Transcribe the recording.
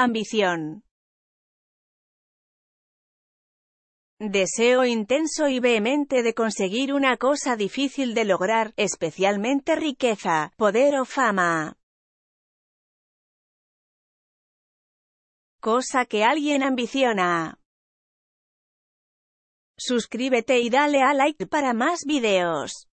ambición, deseo intenso y vehemente de conseguir una cosa difícil de lograr, especialmente riqueza, poder o fama. Cosa que alguien ambiciona. Suscríbete y dale a like para más videos.